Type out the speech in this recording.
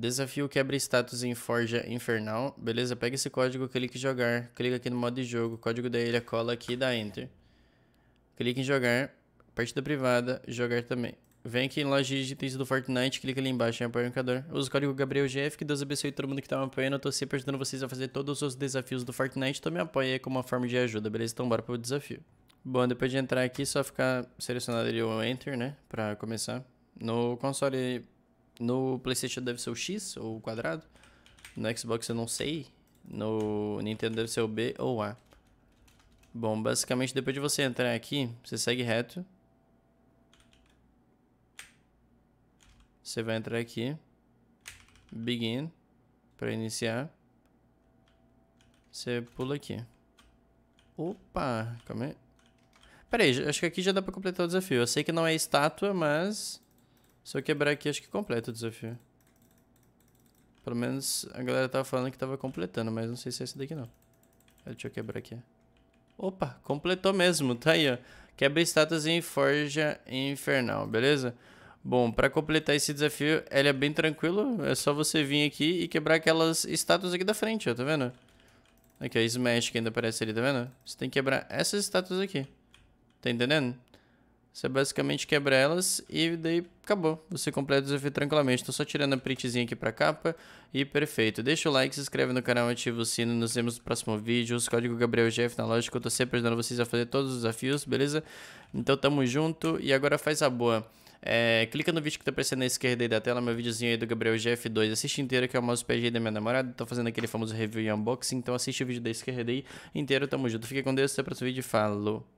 Desafio quebra status em Forja Infernal. Beleza, pega esse código, clica em jogar. Clica aqui no modo de jogo, código da ilha, cola aqui e dá enter. Clica em jogar, partida privada, jogar também. Vem aqui em loja de itens do Fortnite, clica ali embaixo em apoiador. Usa o código GabrielGF, que Deus abençoe todo mundo que tá me apoiando. Eu tô sempre ajudando vocês a fazer todos os desafios do Fortnite, então me apoia aí como uma forma de ajuda, beleza? Então bora pro desafio. Bom, depois de entrar aqui, só ficar selecionado ali o Enter, né, pra começar. No console no PlayStation deve ser o X ou o quadrado. No Xbox eu não sei. No Nintendo deve ser o B ou A. Bom, basicamente depois de você entrar aqui, você segue reto. Você vai entrar aqui. Begin. Para iniciar. Você pula aqui. Opa, calma aí. Pera aí, acho que aqui já dá pra completar o desafio. Eu sei que não é estátua, mas... Se eu quebrar aqui, acho que completa o desafio. Pelo menos a galera tava falando que tava completando, mas não sei se é esse daqui não. Deixa eu quebrar aqui. Opa, completou mesmo, tá aí, ó. Quebra estátuas em Forja Infernal, beleza? Bom, para completar esse desafio, ele é bem tranquilo. É só você vir aqui e quebrar aquelas estátuas aqui da frente, ó, tá vendo? Aqui, ó, Smash que ainda aparece ali, tá vendo? Você tem que quebrar essas estátuas aqui. Tá entendendo? Você basicamente quebra elas e daí acabou. Você completa o desafio tranquilamente. Estou só tirando a printzinha aqui para capa e perfeito. Deixa o like, se inscreve no canal, ativa o sino. Nos vemos no próximo vídeo. Os código GabrielGF na loja que eu estou sempre ajudando vocês a fazer todos os desafios, beleza? Então tamo junto e agora faz a boa. É, clica no vídeo que tá aparecendo na esquerda aí da tela, meu videozinho aí do Gabriel 2 Assiste inteiro, que é o mouse PG da minha namorada. Tô fazendo aquele famoso review e unboxing, então assiste o vídeo da esquerda aí inteiro. Tamo junto. Fica com Deus, até o próximo vídeo. Falou!